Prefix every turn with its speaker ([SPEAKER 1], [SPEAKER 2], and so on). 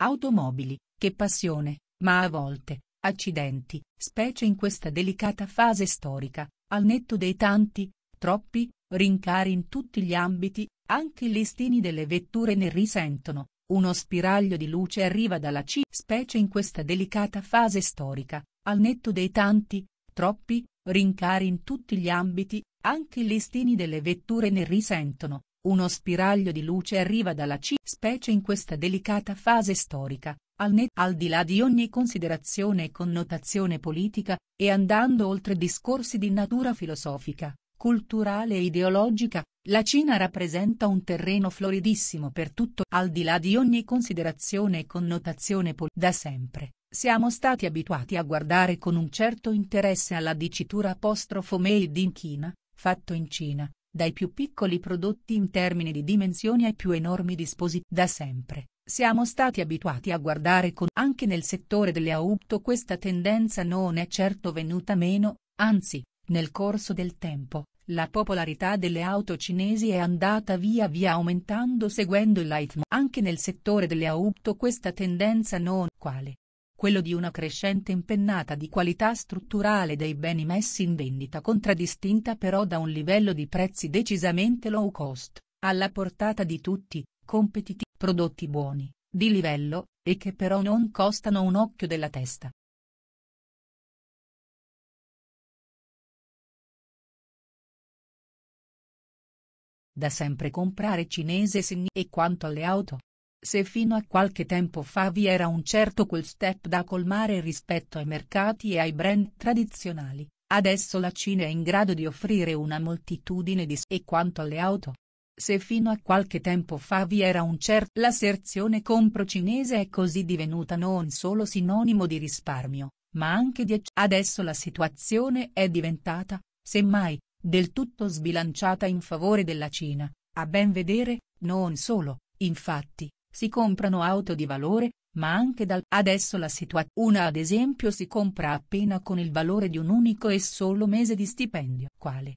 [SPEAKER 1] Automobili, che passione, ma a volte, accidenti, specie in questa delicata fase storica, al netto dei tanti, troppi, rincari in tutti gli ambiti, anche i listini delle vetture ne risentono. Uno spiraglio di luce arriva dalla C, specie in questa delicata fase storica, al netto dei tanti, troppi, rincari in tutti gli ambiti, anche i listini delle vetture ne risentono. Uno spiraglio di luce arriva dalla C, specie in questa delicata fase storica, al net al di là di ogni considerazione e connotazione politica, e andando oltre discorsi di natura filosofica, culturale e ideologica, la Cina rappresenta un terreno floridissimo per tutto, al di là di ogni considerazione e connotazione politica. Da sempre, siamo stati abituati a guardare con un certo interesse alla dicitura apostrofo made in China, fatto in Cina, dai più piccoli prodotti in termini di dimensioni ai più enormi dispositivi. Da sempre, siamo stati abituati a guardare con anche nel settore delle auto questa tendenza non è certo venuta meno, anzi, nel corso del tempo, la popolarità delle auto cinesi è andata via via aumentando seguendo il leitmotiv. Anche nel settore delle auto questa tendenza non quale, quello di una crescente impennata di qualità strutturale dei beni messi in vendita contraddistinta però da un livello di prezzi decisamente low cost, alla portata di tutti, competitivi, prodotti buoni, di livello, e che però non costano un occhio della testa. Da sempre comprare cinese segni e quanto alle auto, se fino a qualche tempo fa vi era un certo quel step da colmare rispetto ai mercati e ai brand tradizionali, adesso la Cina è in grado di offrire una moltitudine di... E quanto alle auto? Se fino a qualche tempo fa vi era un certo... L'asserzione compro cinese è così divenuta non solo sinonimo di risparmio, ma anche di... Adesso la situazione è diventata, semmai, del tutto sbilanciata in favore della Cina, a ben vedere, non solo, infatti, si comprano auto di valore, ma anche dal adesso la situazione. Una ad esempio si compra appena con il valore di un unico e solo mese di stipendio. Quale,